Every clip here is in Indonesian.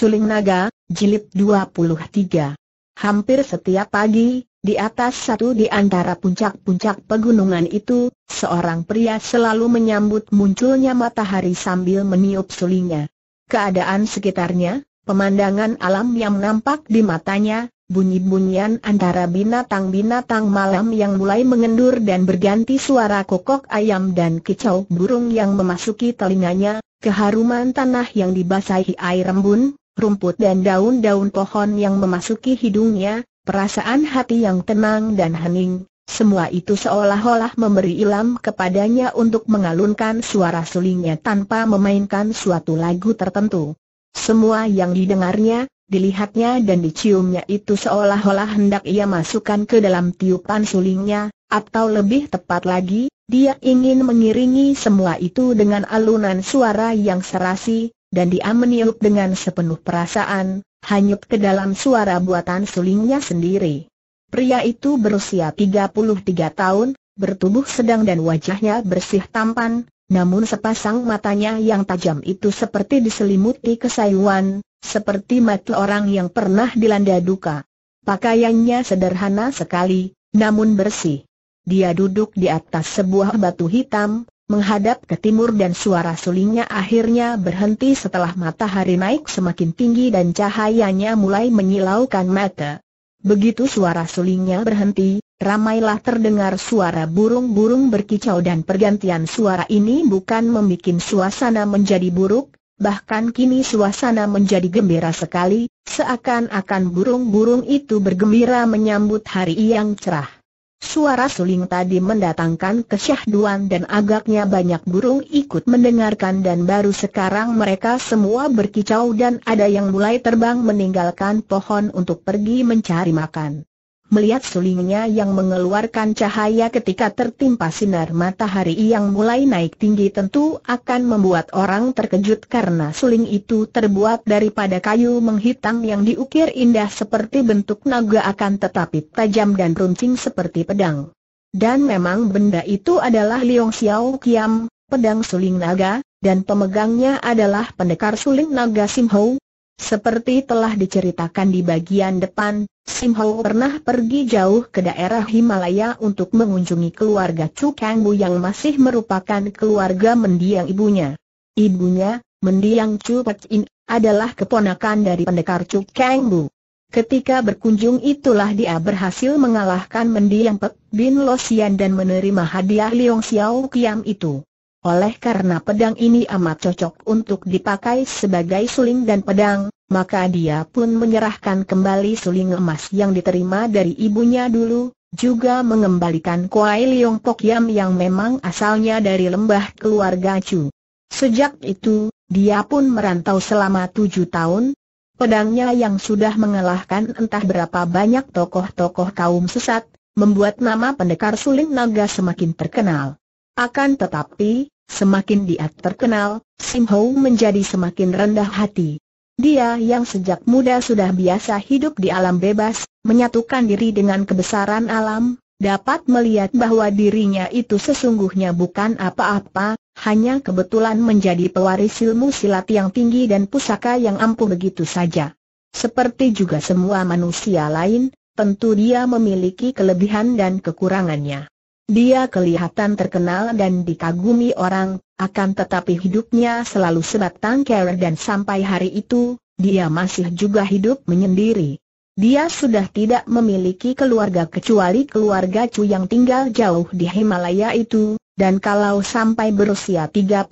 Suling Naga, Jilid 23. Hampir setiap pagi, di atas satu di antara puncak-puncak pegunungan itu, seorang pria selalu menyambut munculnya matahari sambil meniup sulingnya. Keadaan sekitarnya, pemandangan alam yang nampak di matanya, bunyi-bunyian antara binatang-binatang malam yang mulai mengendur dan berganti suara kokok ayam dan kicau burung yang memasuki telinganya, keharuman tanah yang dibasahi air embun, rumput dan daun-daun pohon yang memasuki hidungnya, perasaan hati yang tenang dan hening, semua itu seolah-olah memberi ilham kepadanya untuk mengalunkan suara sulingnya tanpa memainkan suatu lagu tertentu. Semua yang didengarnya, dilihatnya dan diciumnya itu seolah-olah hendak ia masukkan ke dalam tiupan sulingnya, atau lebih tepat lagi, dia ingin mengiringi semua itu dengan alunan suara yang serasi, dan dia meniup dengan sepenuh perasaan, hanyut ke dalam suara buatan sulingnya sendiri. Pria itu berusia 33 tahun, bertubuh sedang dan wajahnya bersih tampan, namun sepasang matanya yang tajam itu seperti diselimuti kesayuan, seperti mata orang yang pernah dilanda duka. Pakaiannya sederhana sekali, namun bersih. Dia duduk di atas sebuah batu hitam, menghadap ke timur dan suara sulingnya akhirnya berhenti setelah matahari naik semakin tinggi dan cahayanya mulai menyilaukan mata. Begitu suara sulingnya berhenti, ramailah terdengar suara burung-burung berkicau dan pergantian suara ini bukan membuat suasana menjadi buruk, bahkan kini suasana menjadi gembira sekali, seakan-akan burung-burung itu bergembira menyambut hari yang cerah. Suara suling tadi mendatangkan kesyahduan dan agaknya banyak burung ikut mendengarkan dan baru sekarang mereka semua berkicau dan ada yang mulai terbang meninggalkan pohon untuk pergi mencari makan melihat sulingnya yang mengeluarkan cahaya ketika tertimpa sinar matahari yang mulai naik tinggi tentu akan membuat orang terkejut karena suling itu terbuat daripada kayu menghitam yang diukir indah seperti bentuk naga akan tetapi tajam dan runcing seperti pedang. Dan memang benda itu adalah Liong Xiao Kiam, pedang suling naga, dan pemegangnya adalah pendekar suling naga Sim Ho. Seperti telah diceritakan di bagian depan, Simho pernah pergi jauh ke daerah Himalaya untuk mengunjungi keluarga Chu Bu yang masih merupakan keluarga mendiang ibunya. Ibunya, mendiang Chu Pek In, adalah keponakan dari pendekar Chu Bu. Ketika berkunjung itulah dia berhasil mengalahkan mendiang Pek Bin Losian dan menerima hadiah Liong Xiao Kiam itu. Oleh karena pedang ini amat cocok untuk dipakai sebagai suling dan pedang, maka dia pun menyerahkan kembali suling emas yang diterima dari ibunya dulu, juga mengembalikan Kuai Liong Pok Yam yang memang asalnya dari lembah keluarga Chu. Sejak itu, dia pun merantau selama tujuh tahun, pedangnya yang sudah mengalahkan entah berapa banyak tokoh-tokoh kaum sesat, membuat nama pendekar suling naga semakin terkenal. Akan tetapi, semakin dia terkenal, Sim Ho menjadi semakin rendah hati. Dia yang sejak muda sudah biasa hidup di alam bebas, menyatukan diri dengan kebesaran alam, dapat melihat bahwa dirinya itu sesungguhnya bukan apa-apa, hanya kebetulan menjadi pewaris ilmu silat yang tinggi dan pusaka yang ampuh begitu saja. Seperti juga semua manusia lain, tentu dia memiliki kelebihan dan kekurangannya. Dia kelihatan terkenal dan dikagumi orang, akan tetapi hidupnya selalu sebatang kara dan sampai hari itu, dia masih juga hidup menyendiri. Dia sudah tidak memiliki keluarga kecuali keluarga Chu yang tinggal jauh di Himalaya itu, dan kalau sampai berusia 33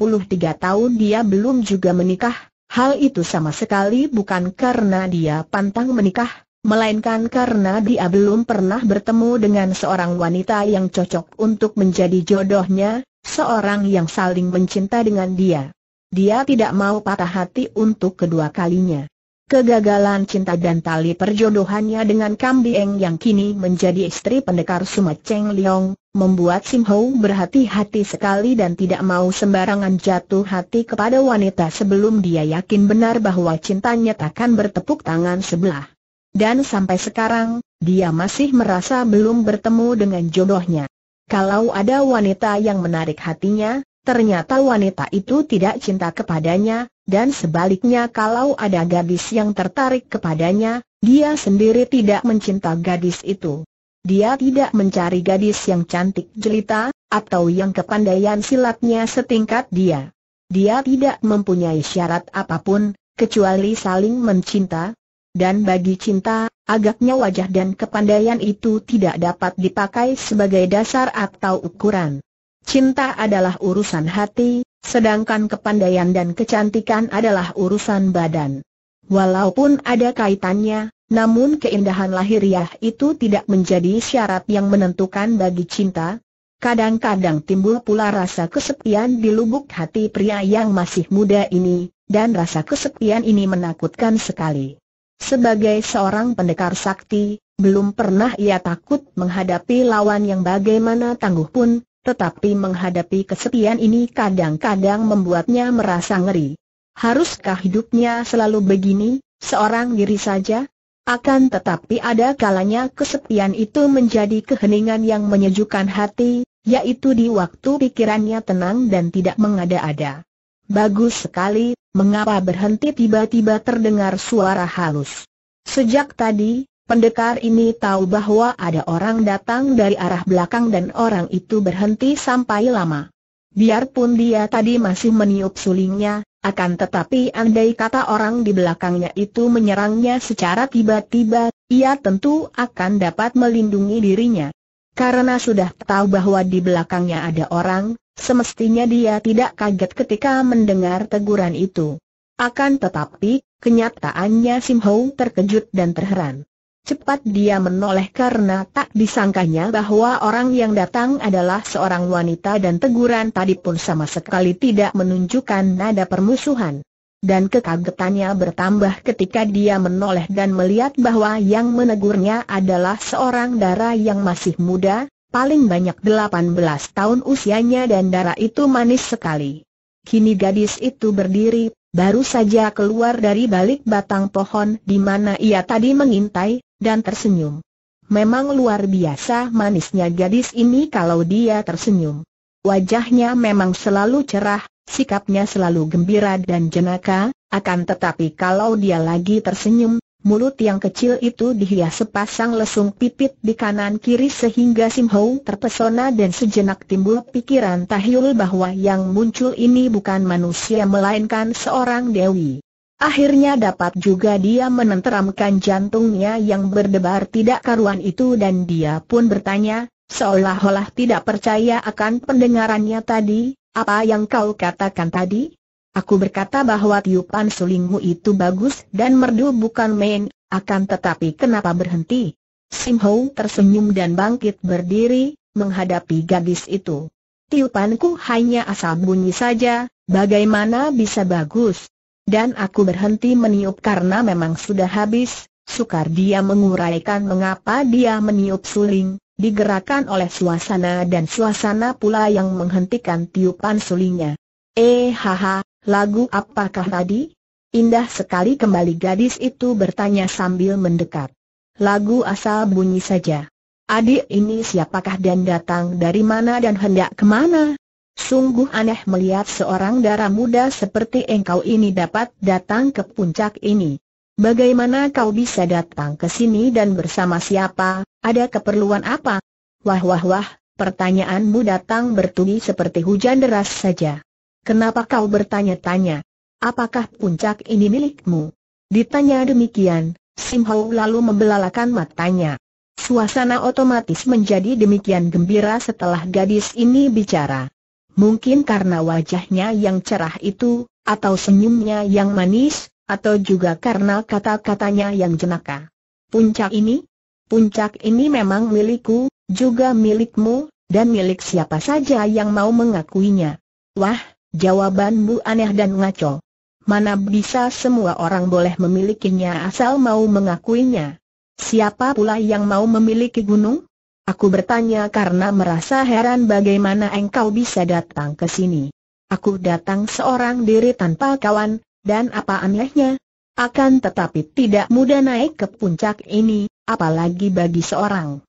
tahun dia belum juga menikah, hal itu sama sekali bukan karena dia pantang menikah, melainkan karena dia belum pernah bertemu dengan seorang wanita yang cocok untuk menjadi jodohnya, seorang yang saling mencinta dengan dia. Dia tidak mau patah hati untuk kedua kalinya. Kegagalan cinta dan tali perjodohannya dengan Kam Dieng yang kini menjadi istri pendekar Sumat Cheng Liong, membuat Sim Ho berhati-hati sekali dan tidak mau sembarangan jatuh hati kepada wanita sebelum dia yakin benar bahwa cintanya takkan bertepuk tangan sebelah. Dan sampai sekarang, dia masih merasa belum bertemu dengan jodohnya. Kalau ada wanita yang menarik hatinya, ternyata wanita itu tidak cinta kepadanya, dan sebaliknya kalau ada gadis yang tertarik kepadanya, dia sendiri tidak mencinta gadis itu. Dia tidak mencari gadis yang cantik jelita, atau yang kepandaian silatnya setingkat dia. Dia tidak mempunyai syarat apapun, kecuali saling mencinta, dan bagi cinta, agaknya wajah dan kepandaian itu tidak dapat dipakai sebagai dasar atau ukuran. Cinta adalah urusan hati, sedangkan kepandaian dan kecantikan adalah urusan badan. Walaupun ada kaitannya, namun keindahan lahiriah itu tidak menjadi syarat yang menentukan bagi cinta. Kadang-kadang timbul pula rasa kesepian di lubuk hati pria yang masih muda ini, dan rasa kesepian ini menakutkan sekali. Sebagai seorang pendekar sakti, belum pernah ia takut menghadapi lawan yang bagaimana tangguh pun, tetapi menghadapi kesepian ini kadang-kadang membuatnya merasa ngeri. Haruskah hidupnya selalu begini, seorang diri saja? Akan tetapi ada kalanya kesepian itu menjadi keheningan yang menyejukkan hati, yaitu di waktu pikirannya tenang dan tidak mengada-ada. Bagus sekali, mengapa berhenti tiba-tiba terdengar suara halus. Sejak tadi, pendekar ini tahu bahwa ada orang datang dari arah belakang dan orang itu berhenti sampai lama. Biarpun dia tadi masih meniup sulingnya, akan tetapi andai kata orang di belakangnya itu menyerangnya secara tiba-tiba, ia tentu akan dapat melindungi dirinya. Karena sudah tahu bahwa di belakangnya ada orang, Semestinya dia tidak kaget ketika mendengar teguran itu. Akan tetapi, kenyataannya Sim Hou terkejut dan terheran. Cepat dia menoleh karena tak disangkanya bahwa orang yang datang adalah seorang wanita dan teguran tadi pun sama sekali tidak menunjukkan nada permusuhan. Dan kekagetannya bertambah ketika dia menoleh dan melihat bahwa yang menegurnya adalah seorang darah yang masih muda, paling banyak 18 tahun usianya dan darah itu manis sekali. Kini gadis itu berdiri, baru saja keluar dari balik batang pohon di mana ia tadi mengintai, dan tersenyum. Memang luar biasa manisnya gadis ini kalau dia tersenyum. Wajahnya memang selalu cerah, sikapnya selalu gembira dan jenaka, akan tetapi kalau dia lagi tersenyum, Mulut yang kecil itu dihias sepasang lesung pipit di kanan kiri sehingga Sim terpesona dan sejenak timbul pikiran Tahyul bahwa yang muncul ini bukan manusia melainkan seorang dewi. Akhirnya dapat juga dia menenteramkan jantungnya yang berdebar tidak karuan itu dan dia pun bertanya, seolah-olah tidak percaya akan pendengarannya tadi, apa yang kau katakan tadi? Aku berkata bahwa tiupan sulingmu itu bagus dan merdu bukan main, akan tetapi kenapa berhenti? Sim Hou tersenyum dan bangkit berdiri, menghadapi gadis itu. Tiupanku hanya asal bunyi saja, bagaimana bisa bagus? Dan aku berhenti meniup karena memang sudah habis, sukar dia menguraikan mengapa dia meniup suling, digerakkan oleh suasana dan suasana pula yang menghentikan tiupan sulingnya. Eh haha, Lagu apakah tadi? Indah sekali kembali gadis itu bertanya sambil mendekat. Lagu asal bunyi saja. Adik ini siapakah dan datang dari mana dan hendak kemana? Sungguh aneh melihat seorang darah muda seperti engkau ini dapat datang ke puncak ini. Bagaimana kau bisa datang ke sini dan bersama siapa? Ada keperluan apa? Wah wah wah, pertanyaanmu datang bertubi seperti hujan deras saja. Kenapa kau bertanya-tanya? Apakah puncak ini milikmu? Ditanya demikian, Sim Hau lalu membelalakan matanya. Suasana otomatis menjadi demikian gembira setelah gadis ini bicara. Mungkin karena wajahnya yang cerah itu, atau senyumnya yang manis, atau juga karena kata-katanya yang jenaka. Puncak ini? Puncak ini memang milikku, juga milikmu, dan milik siapa saja yang mau mengakuinya. Wah, Jawabanmu aneh dan ngaco. Mana bisa semua orang boleh memilikinya asal mau mengakuinya. Siapa pula yang mau memiliki gunung? Aku bertanya karena merasa heran bagaimana engkau bisa datang ke sini. Aku datang seorang diri tanpa kawan, dan apa anehnya? Akan tetapi tidak mudah naik ke puncak ini, apalagi bagi seorang.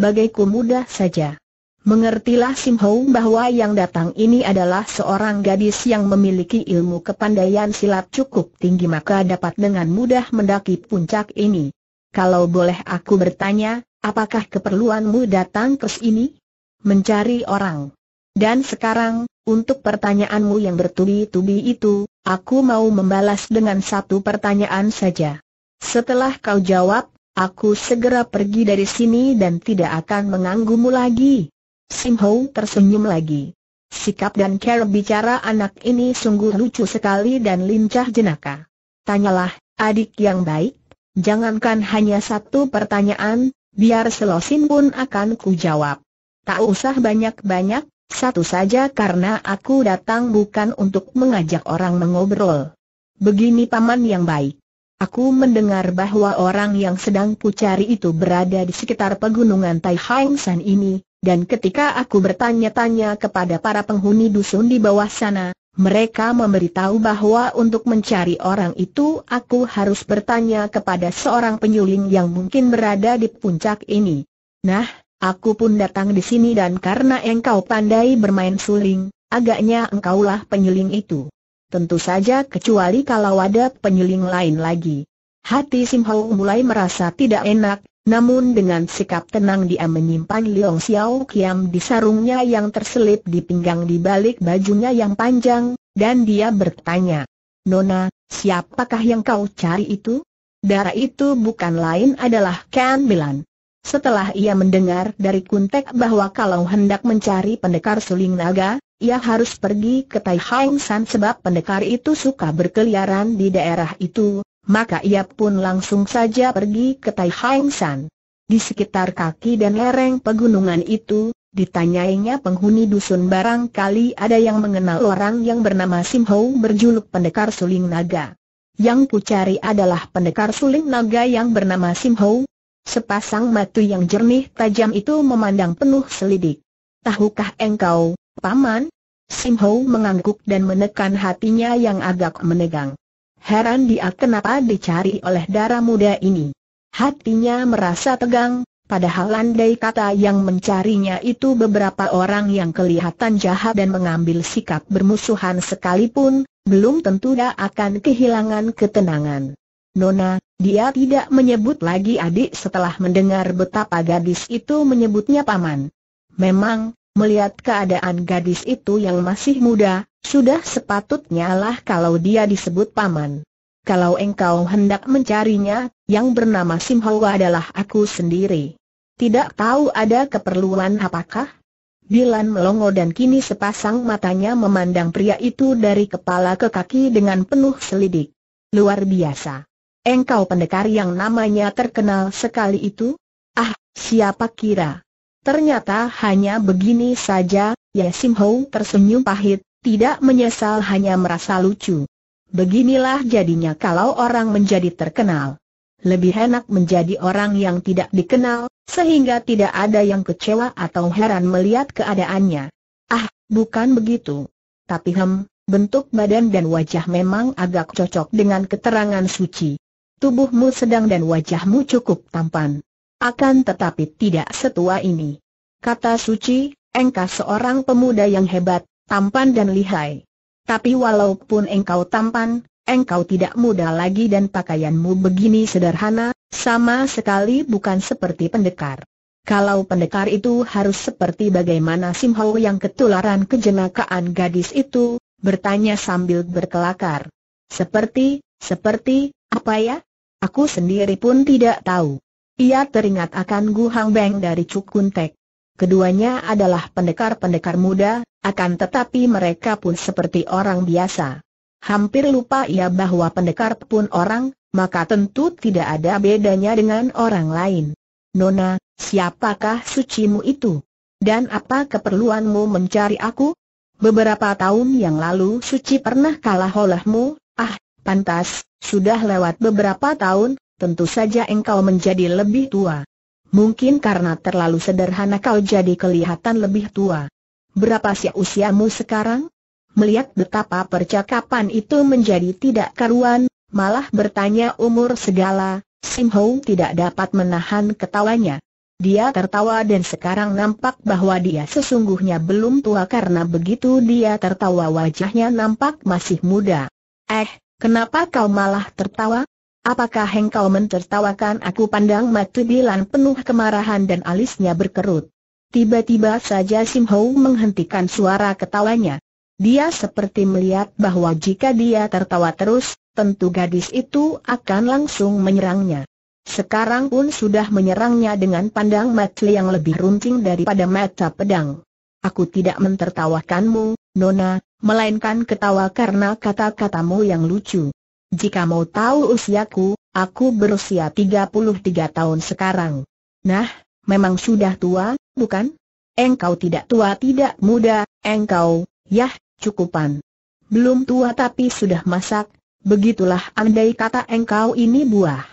Bagaiku mudah saja. Mengertilah Sim Hou bahwa yang datang ini adalah seorang gadis yang memiliki ilmu kepandaian silat cukup tinggi maka dapat dengan mudah mendaki puncak ini. Kalau boleh aku bertanya, apakah keperluanmu datang ke sini? Mencari orang. Dan sekarang, untuk pertanyaanmu yang bertubi-tubi itu, aku mau membalas dengan satu pertanyaan saja. Setelah kau jawab, aku segera pergi dari sini dan tidak akan menganggumu lagi. Sim Ho tersenyum lagi. Sikap dan cara bicara anak ini sungguh lucu sekali dan lincah jenaka. Tanyalah, adik yang baik, jangankan hanya satu pertanyaan, biar selosin pun akan ku jawab. Tak usah banyak-banyak, satu saja karena aku datang bukan untuk mengajak orang mengobrol. Begini paman yang baik. Aku mendengar bahwa orang yang sedang ku cari itu berada di sekitar pegunungan Tai Hang San ini, dan ketika aku bertanya-tanya kepada para penghuni dusun di bawah sana, mereka memberitahu bahwa untuk mencari orang itu aku harus bertanya kepada seorang penyuling yang mungkin berada di puncak ini. Nah, aku pun datang di sini dan karena engkau pandai bermain suling, agaknya engkaulah penyuling itu. Tentu saja kecuali kalau ada penyuling lain lagi. Hati Sim mulai merasa tidak enak, namun dengan sikap tenang dia menyimpan Liong Xiao Kiam di sarungnya yang terselip di pinggang di balik bajunya yang panjang, dan dia bertanya, Nona, siapakah yang kau cari itu? Darah itu bukan lain adalah Ken Milan. Setelah ia mendengar dari Kuntek bahwa kalau hendak mencari pendekar suling naga, ia harus pergi ke Tai Hang San sebab pendekar itu suka berkeliaran di daerah itu, maka ia pun langsung saja pergi ke Tai Hang San. Di sekitar kaki dan lereng pegunungan itu, ditanyainya penghuni dusun barangkali ada yang mengenal orang yang bernama Sim Ho berjuluk pendekar suling naga. Yang ku cari adalah pendekar suling naga yang bernama Sim Ho. Sepasang mata yang jernih tajam itu memandang penuh selidik. Tahukah engkau, paman? Sim Ho mengangguk dan menekan hatinya yang agak menegang. Heran dia kenapa dicari oleh darah muda ini. Hatinya merasa tegang, padahal andai kata yang mencarinya itu beberapa orang yang kelihatan jahat dan mengambil sikap bermusuhan sekalipun, belum tentu dia akan kehilangan ketenangan. Nona, dia tidak menyebut lagi adik setelah mendengar betapa gadis itu menyebutnya paman. Memang, melihat keadaan gadis itu yang masih muda, sudah sepatutnya lah kalau dia disebut paman. Kalau engkau hendak mencarinya, yang bernama Simho adalah aku sendiri. Tidak tahu ada keperluan apakah? Bilan melongo dan kini sepasang matanya memandang pria itu dari kepala ke kaki dengan penuh selidik. Luar biasa. Engkau pendekar yang namanya terkenal sekali itu? Ah, siapa kira? Ternyata hanya begini saja, ya Simho tersenyum pahit, tidak menyesal hanya merasa lucu. Beginilah jadinya kalau orang menjadi terkenal. Lebih enak menjadi orang yang tidak dikenal, sehingga tidak ada yang kecewa atau heran melihat keadaannya. Ah, bukan begitu. Tapi hem, bentuk badan dan wajah memang agak cocok dengan keterangan suci. Tubuhmu sedang dan wajahmu cukup tampan. Akan tetapi tidak setua ini. Kata suci, engkau seorang pemuda yang hebat, tampan dan lihai. Tapi walaupun engkau tampan, engkau tidak muda lagi dan pakaianmu begini sederhana, sama sekali bukan seperti pendekar. Kalau pendekar itu harus seperti bagaimana Sim yang ketularan kejenakaan gadis itu, bertanya sambil berkelakar. Seperti, seperti, apa ya? Aku sendiri pun tidak tahu. Ia teringat akan Gu Hang Beng dari Cukun Tek keduanya adalah pendekar-pendekar muda, akan tetapi mereka pun seperti orang biasa. Hampir lupa ia bahwa pendekar pun orang, maka tentu tidak ada bedanya dengan orang lain. Nona, siapakah sucimu itu? Dan apa keperluanmu mencari aku? Beberapa tahun yang lalu suci pernah kalah olehmu, ah, pantas, sudah lewat beberapa tahun, tentu saja engkau menjadi lebih tua. Mungkin karena terlalu sederhana kau jadi kelihatan lebih tua. Berapa sih usiamu sekarang? Melihat betapa percakapan itu menjadi tidak karuan, malah bertanya umur segala, Sim Ho tidak dapat menahan ketawanya. Dia tertawa dan sekarang nampak bahwa dia sesungguhnya belum tua karena begitu dia tertawa wajahnya nampak masih muda. Eh, kenapa kau malah tertawa? Apakah hengkau mentertawakan aku pandang mati Bilan penuh kemarahan dan alisnya berkerut. Tiba-tiba saja Sim Hou menghentikan suara ketawanya. Dia seperti melihat bahwa jika dia tertawa terus, tentu gadis itu akan langsung menyerangnya. Sekarang pun sudah menyerangnya dengan pandang mata yang lebih runcing daripada mata pedang. Aku tidak mentertawakanmu, Nona, melainkan ketawa karena kata-katamu yang lucu. Jika mau tahu usiaku, aku berusia 33 tahun sekarang. Nah, memang sudah tua, bukan? Engkau tidak tua tidak muda, engkau, yah, cukupan. Belum tua tapi sudah masak, begitulah andai kata engkau ini buah.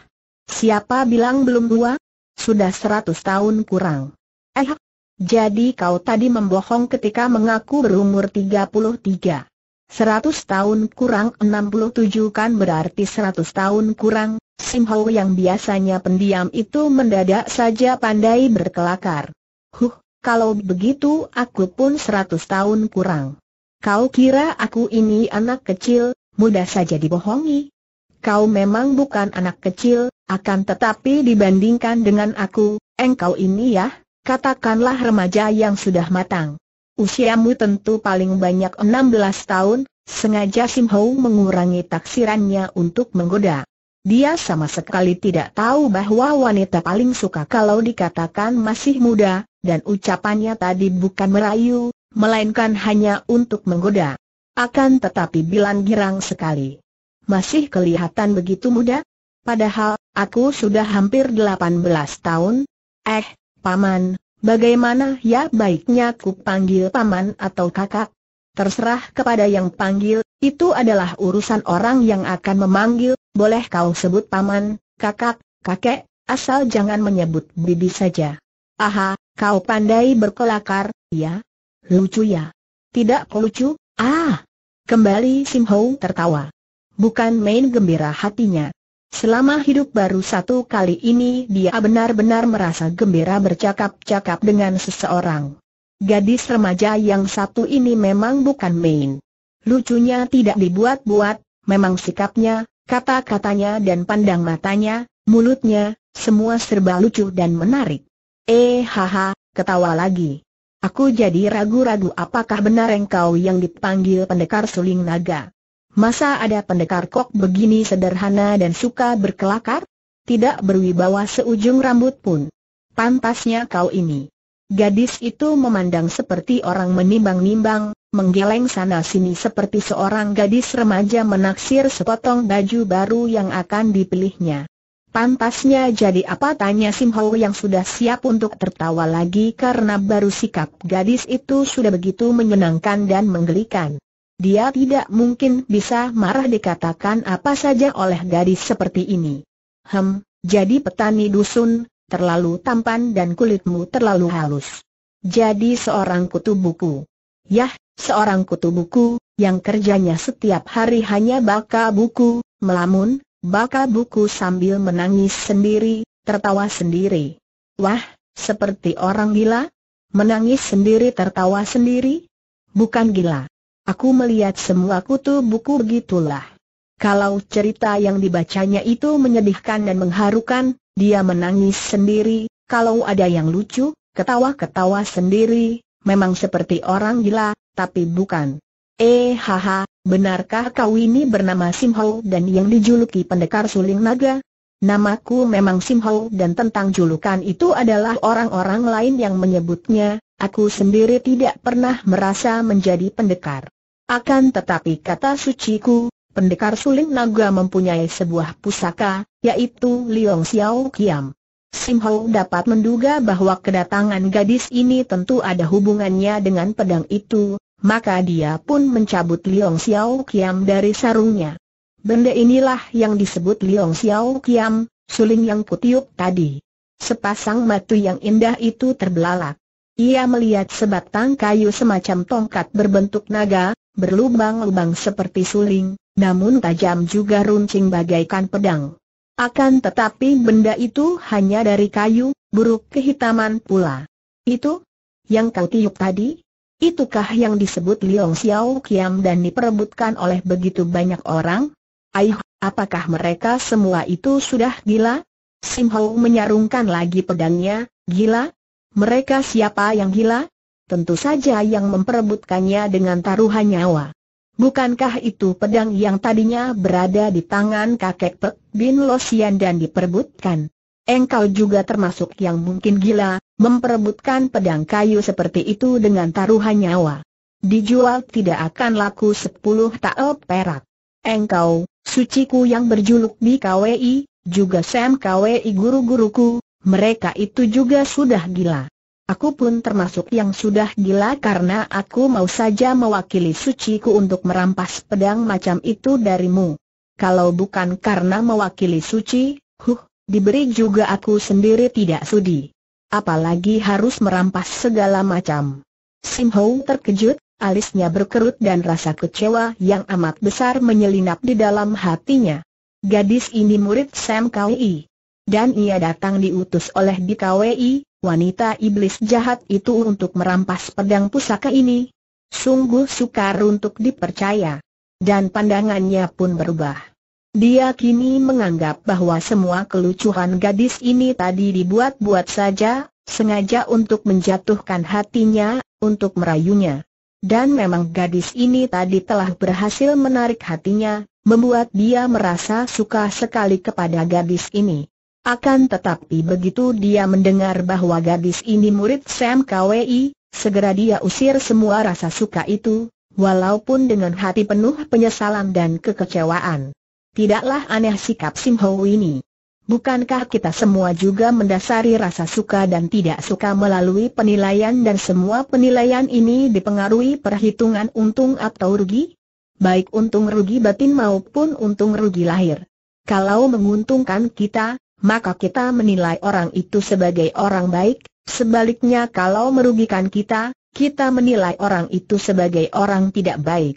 Siapa bilang belum tua? Sudah seratus tahun kurang. Eh, jadi kau tadi membohong ketika mengaku berumur 33. 100 tahun kurang enam puluh tujuh kan berarti seratus tahun kurang, Sim Hau yang biasanya pendiam itu mendadak saja pandai berkelakar. Huh, kalau begitu aku pun seratus tahun kurang. Kau kira aku ini anak kecil, mudah saja dibohongi. Kau memang bukan anak kecil, akan tetapi dibandingkan dengan aku, engkau ini ya, katakanlah remaja yang sudah matang. Usiamu tentu paling banyak 16 tahun, sengaja Sim Ho mengurangi taksirannya untuk menggoda. Dia sama sekali tidak tahu bahwa wanita paling suka kalau dikatakan masih muda, dan ucapannya tadi bukan merayu, melainkan hanya untuk menggoda. Akan tetapi bilang girang sekali. Masih kelihatan begitu muda? Padahal, aku sudah hampir 18 tahun. Eh, Paman, Bagaimana ya baiknya ku panggil paman atau kakak? Terserah kepada yang panggil, itu adalah urusan orang yang akan memanggil, boleh kau sebut paman, kakak, kakek, asal jangan menyebut bibi saja. Aha, kau pandai berkelakar, ya? Lucu ya? Tidak lucu, ah! Kembali Sim Ho tertawa. Bukan main gembira hatinya. Selama hidup baru satu kali ini dia benar-benar merasa gembira bercakap-cakap dengan seseorang. Gadis remaja yang satu ini memang bukan main. Lucunya tidak dibuat-buat, memang sikapnya, kata-katanya dan pandang matanya, mulutnya, semua serba lucu dan menarik. Eh haha, ketawa lagi. Aku jadi ragu-ragu apakah benar engkau yang dipanggil pendekar suling naga. Masa ada pendekar kok begini sederhana dan suka berkelakar? Tidak berwibawa seujung rambut pun. Pantasnya kau ini. Gadis itu memandang seperti orang menimbang-nimbang, menggeleng sana-sini seperti seorang gadis remaja menaksir sepotong baju baru yang akan dipilihnya. Pantasnya jadi apa tanya Sim yang sudah siap untuk tertawa lagi karena baru sikap gadis itu sudah begitu menyenangkan dan menggelikan. Dia tidak mungkin bisa marah dikatakan apa saja oleh gadis seperti ini. Hem, jadi petani dusun, terlalu tampan dan kulitmu terlalu halus. Jadi seorang kutu buku. Yah, seorang kutu buku, yang kerjanya setiap hari hanya baka buku, melamun, baka buku sambil menangis sendiri, tertawa sendiri. Wah, seperti orang gila? Menangis sendiri tertawa sendiri? Bukan gila. Aku melihat semua kutu buku begitulah. Kalau cerita yang dibacanya itu menyedihkan dan mengharukan, dia menangis sendiri, kalau ada yang lucu, ketawa-ketawa sendiri, memang seperti orang gila, tapi bukan. Eh haha, benarkah kau ini bernama Sim dan yang dijuluki pendekar suling naga? Namaku memang Sim dan tentang julukan itu adalah orang-orang lain yang menyebutnya, aku sendiri tidak pernah merasa menjadi pendekar. Akan tetapi kata suciku, pendekar suling naga mempunyai sebuah pusaka, yaitu Liong Xiao Kiam. Sim Hou dapat menduga bahwa kedatangan gadis ini tentu ada hubungannya dengan pedang itu, maka dia pun mencabut Liong Xiao Kiam dari sarungnya. Benda inilah yang disebut Liong Xiao Kiam, suling yang kutiup tadi. Sepasang matu yang indah itu terbelalak. Ia melihat sebatang kayu semacam tongkat berbentuk naga, berlubang-lubang seperti suling, namun tajam juga runcing bagaikan pedang. Akan tetapi benda itu hanya dari kayu, buruk kehitaman pula. Itu? Yang kau tiup tadi? Itukah yang disebut Liong Xiao Kiam dan diperebutkan oleh begitu banyak orang? Aih, apakah mereka semua itu sudah gila? Sim Hou menyarungkan lagi pedangnya, gila? Mereka siapa yang gila? tentu saja yang memperebutkannya dengan taruhan nyawa. Bukankah itu pedang yang tadinya berada di tangan kakek Pek Bin Losian dan diperebutkan? Engkau juga termasuk yang mungkin gila, memperebutkan pedang kayu seperti itu dengan taruhan nyawa. Dijual tidak akan laku sepuluh tael perak. Engkau, suciku yang berjuluk di KWI, juga Sam KWI guru-guruku, mereka itu juga sudah gila. Aku pun termasuk yang sudah gila karena aku mau saja mewakili suciku untuk merampas pedang macam itu darimu. Kalau bukan karena mewakili suci, huh, diberi juga aku sendiri tidak sudi. Apalagi harus merampas segala macam. Sim Hou terkejut, alisnya berkerut dan rasa kecewa yang amat besar menyelinap di dalam hatinya. Gadis ini murid Sam Kwei. Dan ia datang diutus oleh DKWI, wanita iblis jahat itu untuk merampas pedang pusaka ini. Sungguh sukar untuk dipercaya. Dan pandangannya pun berubah. Dia kini menganggap bahwa semua kelucuhan gadis ini tadi dibuat-buat saja, sengaja untuk menjatuhkan hatinya, untuk merayunya. Dan memang gadis ini tadi telah berhasil menarik hatinya, membuat dia merasa suka sekali kepada gadis ini. Akan tetapi begitu dia mendengar bahwa gadis ini murid Sam KWI, segera dia usir semua rasa suka itu, walaupun dengan hati penuh penyesalan dan kekecewaan. Tidaklah aneh sikap Sim Ho ini. Bukankah kita semua juga mendasari rasa suka dan tidak suka melalui penilaian dan semua penilaian ini dipengaruhi perhitungan untung atau rugi? Baik untung rugi batin maupun untung rugi lahir. Kalau menguntungkan kita, maka kita menilai orang itu sebagai orang baik, sebaliknya kalau merugikan kita, kita menilai orang itu sebagai orang tidak baik.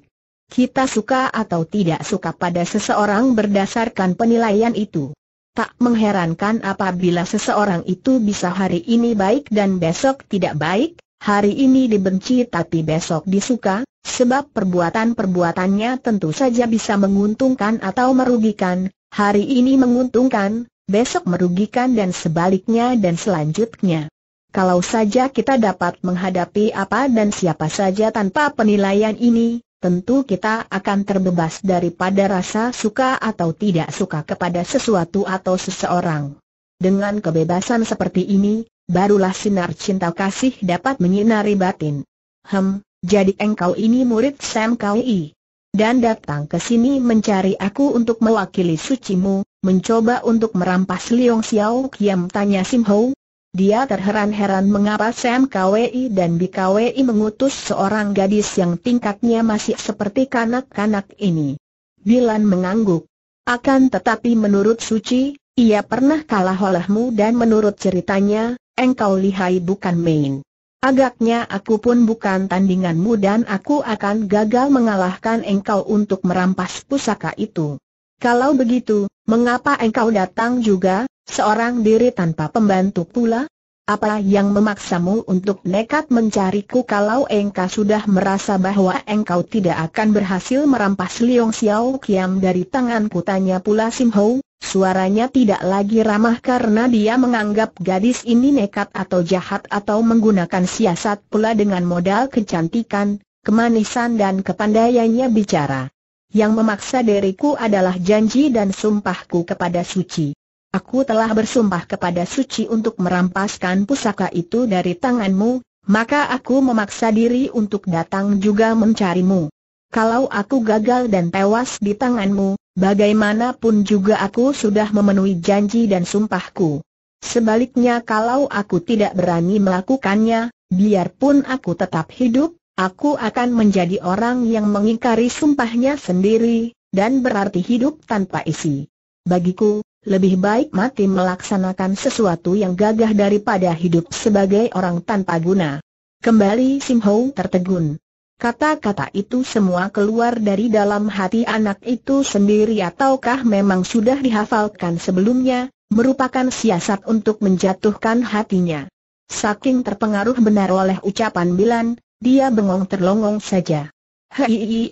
Kita suka atau tidak suka pada seseorang berdasarkan penilaian itu. Tak mengherankan apabila seseorang itu bisa hari ini baik dan besok tidak baik, hari ini dibenci tapi besok disuka, sebab perbuatan-perbuatannya tentu saja bisa menguntungkan atau merugikan, hari ini menguntungkan, besok merugikan dan sebaliknya dan selanjutnya. Kalau saja kita dapat menghadapi apa dan siapa saja tanpa penilaian ini, tentu kita akan terbebas daripada rasa suka atau tidak suka kepada sesuatu atau seseorang. Dengan kebebasan seperti ini, barulah sinar cinta kasih dapat menyinari batin. Hem, jadi engkau ini murid Sam Kau I dan datang ke sini mencari aku untuk mewakili sucimu, mencoba untuk merampas Liong Xiao Kiam tanya Sim Ho. Dia terheran-heran mengapa Sam KWI dan BKWI mengutus seorang gadis yang tingkatnya masih seperti kanak-kanak ini. Bilan mengangguk. Akan tetapi menurut Suci, ia pernah kalah olehmu dan menurut ceritanya, engkau lihai bukan main. Agaknya aku pun bukan tandinganmu dan aku akan gagal mengalahkan engkau untuk merampas pusaka itu. Kalau begitu, mengapa engkau datang juga, seorang diri tanpa pembantu pula? Apa yang memaksamu untuk nekat mencariku kalau engkau sudah merasa bahwa engkau tidak akan berhasil merampas Liong Xiao Kiam dari tanganku? Tanya pula Sim Ho, Suaranya tidak lagi ramah karena dia menganggap gadis ini nekat atau jahat atau menggunakan siasat pula dengan modal kecantikan, kemanisan dan kepandaiannya bicara. Yang memaksa diriku adalah janji dan sumpahku kepada Suci. Aku telah bersumpah kepada Suci untuk merampaskan pusaka itu dari tanganmu, maka aku memaksa diri untuk datang juga mencarimu. Kalau aku gagal dan tewas di tanganmu, Bagaimanapun juga aku sudah memenuhi janji dan sumpahku. Sebaliknya kalau aku tidak berani melakukannya, biarpun aku tetap hidup, aku akan menjadi orang yang mengingkari sumpahnya sendiri, dan berarti hidup tanpa isi. Bagiku, lebih baik mati melaksanakan sesuatu yang gagah daripada hidup sebagai orang tanpa guna. Kembali Sim Ho tertegun. Kata-kata itu semua keluar dari dalam hati anak itu sendiri ataukah memang sudah dihafalkan sebelumnya, merupakan siasat untuk menjatuhkan hatinya. Saking terpengaruh benar oleh ucapan Bilan, dia bengong terlongong saja. Hei,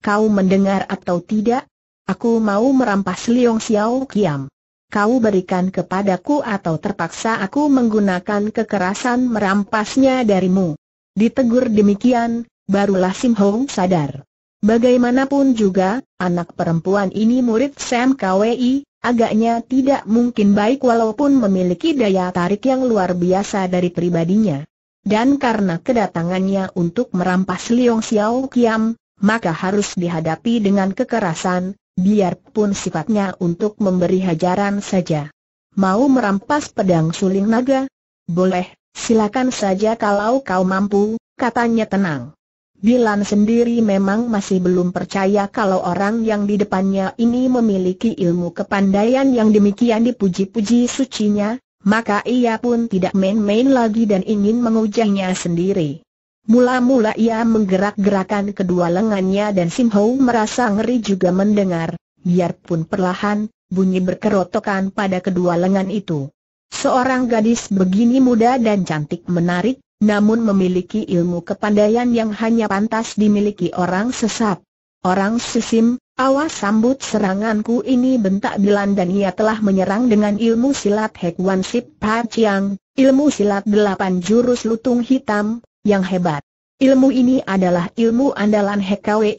kau mendengar atau tidak? Aku mau merampas Liong Xiao Kiam. Kau berikan kepadaku atau terpaksa aku menggunakan kekerasan merampasnya darimu. Ditegur demikian, barulah Sim Hong sadar. Bagaimanapun juga, anak perempuan ini murid Sam KWI, agaknya tidak mungkin baik walaupun memiliki daya tarik yang luar biasa dari pribadinya. Dan karena kedatangannya untuk merampas Liong Xiao Kiam, maka harus dihadapi dengan kekerasan, biarpun sifatnya untuk memberi hajaran saja. Mau merampas pedang suling naga? Boleh, Silakan saja kalau kau mampu, katanya tenang. Dilan sendiri memang masih belum percaya kalau orang yang di depannya ini memiliki ilmu kepandaian yang demikian dipuji-puji sucinya, maka ia pun tidak main-main lagi dan ingin mengujinya sendiri. Mula-mula ia menggerak-gerakan kedua lengannya dan Sim Hou merasa ngeri juga mendengar, biarpun perlahan, bunyi berkerotokan pada kedua lengan itu. Seorang gadis begini muda dan cantik menarik, namun memiliki ilmu kepandaian yang hanya pantas dimiliki orang sesat. Orang sesim, awas sambut seranganku ini bentak Bilan dan ia telah menyerang dengan ilmu silat Hek Wan Sip Pa Chiang, ilmu silat delapan jurus lutung hitam, yang hebat. Ilmu ini adalah ilmu andalan Hek Kwei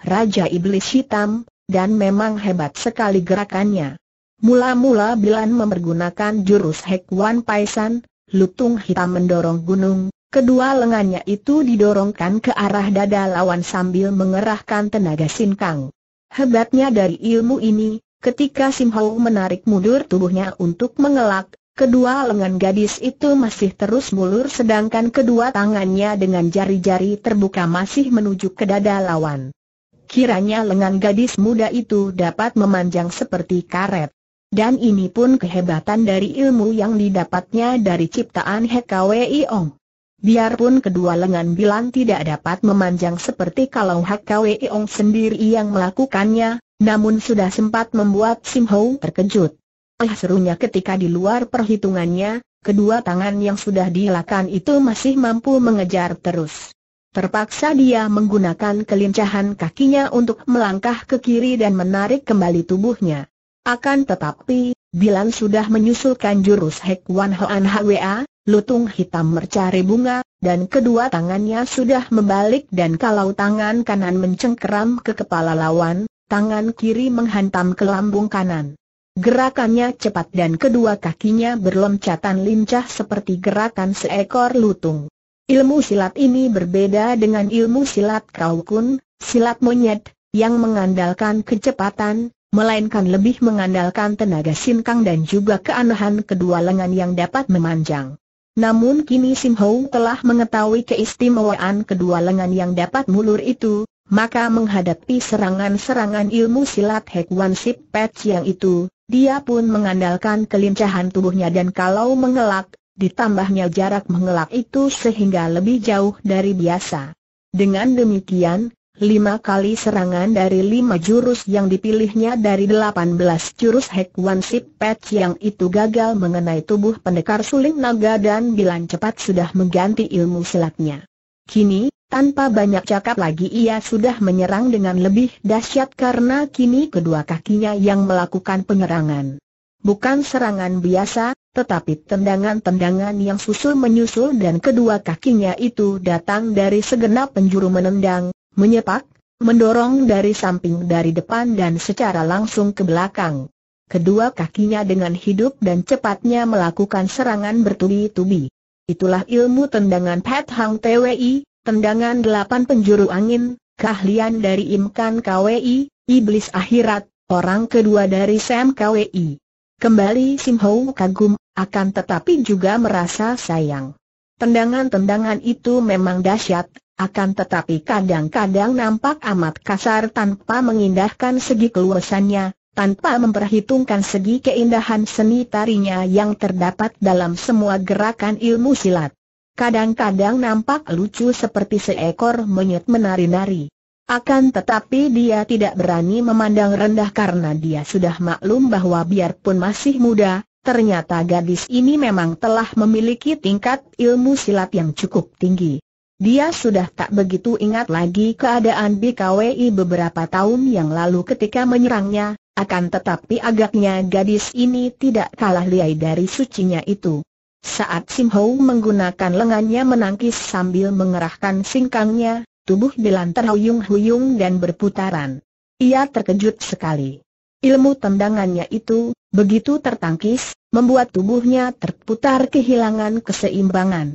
Raja Iblis Hitam, dan memang hebat sekali gerakannya. Mula-mula Bilan mempergunakan jurus Hekwan Paisan, lutung hitam mendorong gunung, kedua lengannya itu didorongkan ke arah dada lawan sambil mengerahkan tenaga sinkang. Hebatnya dari ilmu ini, ketika Simhou menarik mundur tubuhnya untuk mengelak, kedua lengan gadis itu masih terus mulur sedangkan kedua tangannya dengan jari-jari terbuka masih menuju ke dada lawan. Kiranya lengan gadis muda itu dapat memanjang seperti karet. Dan ini pun kehebatan dari ilmu yang didapatnya dari ciptaan HKWI Ong. Biarpun kedua lengan Bilan tidak dapat memanjang seperti kalau HKWI Ong sendiri yang melakukannya, namun sudah sempat membuat Sim Ho terkejut. Ah serunya ketika di luar perhitungannya, kedua tangan yang sudah dilakukan itu masih mampu mengejar terus. Terpaksa dia menggunakan kelincahan kakinya untuk melangkah ke kiri dan menarik kembali tubuhnya. Akan tetapi, Bilan sudah menyusulkan jurus Hek Wan Hoan Hwa, lutung hitam mencari bunga, dan kedua tangannya sudah membalik dan kalau tangan kanan mencengkeram ke kepala lawan, tangan kiri menghantam ke lambung kanan. Gerakannya cepat dan kedua kakinya berloncatan lincah seperti gerakan seekor lutung. Ilmu silat ini berbeda dengan ilmu silat kaukun, silat monyet, yang mengandalkan kecepatan, melainkan lebih mengandalkan tenaga sinkang dan juga keanehan kedua lengan yang dapat memanjang. Namun kini Sim Ho telah mengetahui keistimewaan kedua lengan yang dapat mulur itu, maka menghadapi serangan-serangan ilmu silat Hek Wan Sip Pet yang itu, dia pun mengandalkan kelincahan tubuhnya dan kalau mengelak, ditambahnya jarak mengelak itu sehingga lebih jauh dari biasa. Dengan demikian, lima kali serangan dari lima jurus yang dipilihnya dari delapan belas jurus Hek Wan Sip Pet yang itu gagal mengenai tubuh pendekar suling naga dan bilan cepat sudah mengganti ilmu silatnya. Kini, tanpa banyak cakap lagi ia sudah menyerang dengan lebih dahsyat karena kini kedua kakinya yang melakukan penyerangan. Bukan serangan biasa, tetapi tendangan-tendangan yang susul menyusul dan kedua kakinya itu datang dari segenap penjuru menendang, menyepak, mendorong dari samping dari depan dan secara langsung ke belakang. Kedua kakinya dengan hidup dan cepatnya melakukan serangan bertubi-tubi. Itulah ilmu tendangan Pat Hang TWI, tendangan delapan penjuru angin, keahlian dari Imkan KWI, Iblis Akhirat, orang kedua dari Sam KWI. Kembali Sim Ho kagum, akan tetapi juga merasa sayang. Tendangan-tendangan itu memang dahsyat, akan tetapi kadang-kadang nampak amat kasar tanpa mengindahkan segi keluasannya, tanpa memperhitungkan segi keindahan seni tarinya yang terdapat dalam semua gerakan ilmu silat. Kadang-kadang nampak lucu seperti seekor monyet menari-nari. Akan tetapi dia tidak berani memandang rendah karena dia sudah maklum bahwa biarpun masih muda, ternyata gadis ini memang telah memiliki tingkat ilmu silat yang cukup tinggi. Dia sudah tak begitu ingat lagi keadaan BKWI beberapa tahun yang lalu ketika menyerangnya, akan tetapi agaknya gadis ini tidak kalah liai dari sucinya itu. Saat Sim Ho menggunakan lengannya menangkis sambil mengerahkan singkangnya, tubuh dilantar terhuyung-huyung dan berputaran. Ia terkejut sekali. Ilmu tendangannya itu, begitu tertangkis, membuat tubuhnya terputar kehilangan keseimbangan.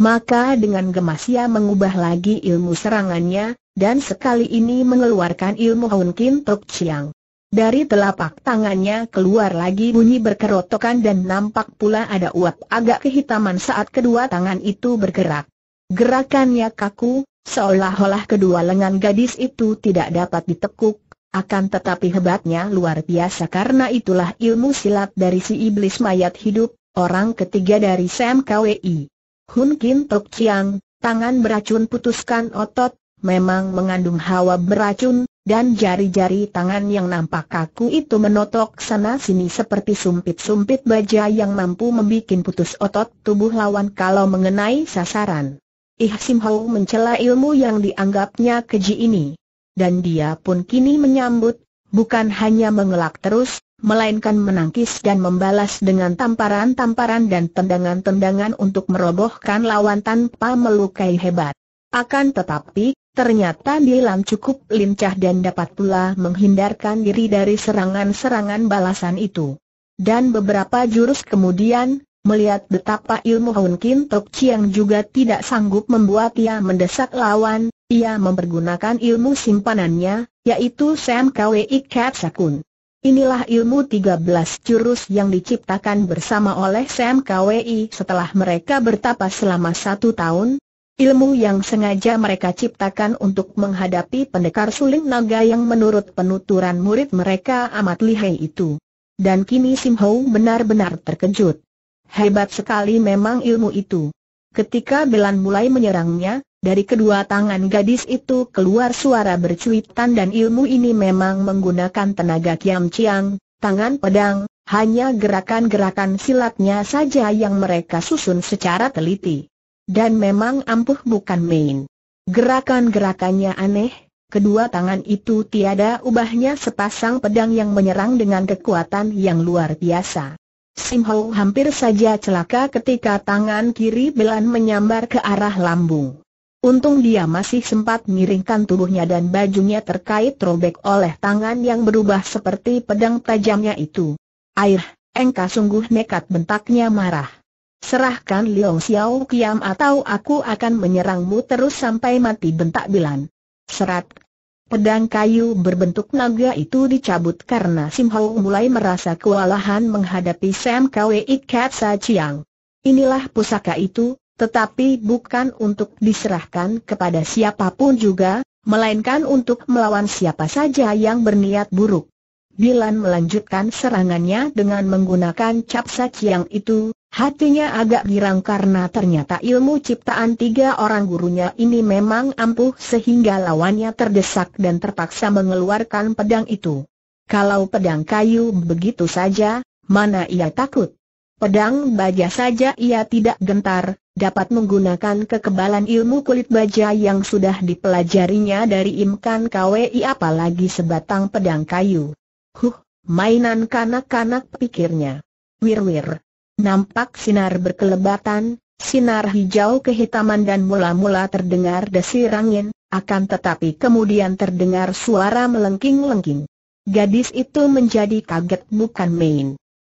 Maka dengan gemas ia mengubah lagi ilmu serangannya, dan sekali ini mengeluarkan ilmu Hun Kim Tok Chiang. Dari telapak tangannya keluar lagi bunyi berkerotokan dan nampak pula ada uap agak kehitaman saat kedua tangan itu bergerak. Gerakannya kaku, seolah-olah kedua lengan gadis itu tidak dapat ditekuk, akan tetapi hebatnya luar biasa karena itulah ilmu silat dari si iblis mayat hidup, orang ketiga dari Sam Hun Kin Tok Chiang, tangan beracun putuskan otot, memang mengandung hawa beracun, dan jari-jari tangan yang nampak kaku itu menotok sana-sini seperti sumpit-sumpit baja yang mampu membuat putus otot tubuh lawan kalau mengenai sasaran. Ih Sim Hou mencela ilmu yang dianggapnya keji ini. Dan dia pun kini menyambut, bukan hanya mengelak terus, melainkan menangkis dan membalas dengan tamparan-tamparan dan tendangan-tendangan untuk merobohkan lawan tanpa melukai hebat. Akan tetapi, ternyata Dilan cukup lincah dan dapat pula menghindarkan diri dari serangan-serangan balasan itu. Dan beberapa jurus kemudian, Melihat betapa ilmu Hun Kin Tok Chiang juga tidak sanggup membuat ia mendesak lawan, ia mempergunakan ilmu simpanannya, yaitu Sam Kwei Kat Sakun. Inilah ilmu 13 jurus yang diciptakan bersama oleh Sam KWI setelah mereka bertapa selama satu tahun, ilmu yang sengaja mereka ciptakan untuk menghadapi pendekar suling naga yang menurut penuturan murid mereka amat lihai itu. Dan kini Sim Ho benar-benar terkejut. Hebat sekali memang ilmu itu. Ketika Belan mulai menyerangnya, dari kedua tangan gadis itu keluar suara bercuitan dan ilmu ini memang menggunakan tenaga kiam ciang, tangan pedang, hanya gerakan-gerakan silatnya saja yang mereka susun secara teliti. Dan memang ampuh bukan main. Gerakan-gerakannya aneh, kedua tangan itu tiada ubahnya sepasang pedang yang menyerang dengan kekuatan yang luar biasa. Sim hampir saja celaka ketika tangan kiri Belan menyambar ke arah lambung. Untung dia masih sempat miringkan tubuhnya dan bajunya terkait robek oleh tangan yang berubah seperti pedang tajamnya itu. Air, engkau sungguh nekat bentaknya marah. Serahkan Liong Xiao Kiam atau aku akan menyerangmu terus sampai mati bentak Bilan. Serat. Pedang kayu berbentuk naga itu dicabut karena Sim Hau mulai merasa kewalahan menghadapi Sam Kwei Kat Sa Chiang. Inilah pusaka itu, tetapi bukan untuk diserahkan kepada siapapun juga, melainkan untuk melawan siapa saja yang berniat buruk. Bilan melanjutkan serangannya dengan menggunakan cap yang itu, hatinya agak girang karena ternyata ilmu ciptaan tiga orang gurunya ini memang ampuh sehingga lawannya terdesak dan terpaksa mengeluarkan pedang itu. Kalau pedang kayu begitu saja, mana ia takut? Pedang baja saja ia tidak gentar, dapat menggunakan kekebalan ilmu kulit baja yang sudah dipelajarinya dari Imkan KWI apalagi sebatang pedang kayu. Huh, mainan kanak-kanak pikirnya. Wir-wir. Nampak sinar berkelebatan, sinar hijau kehitaman dan mula-mula terdengar desir angin, akan tetapi kemudian terdengar suara melengking-lengking. Gadis itu menjadi kaget bukan main.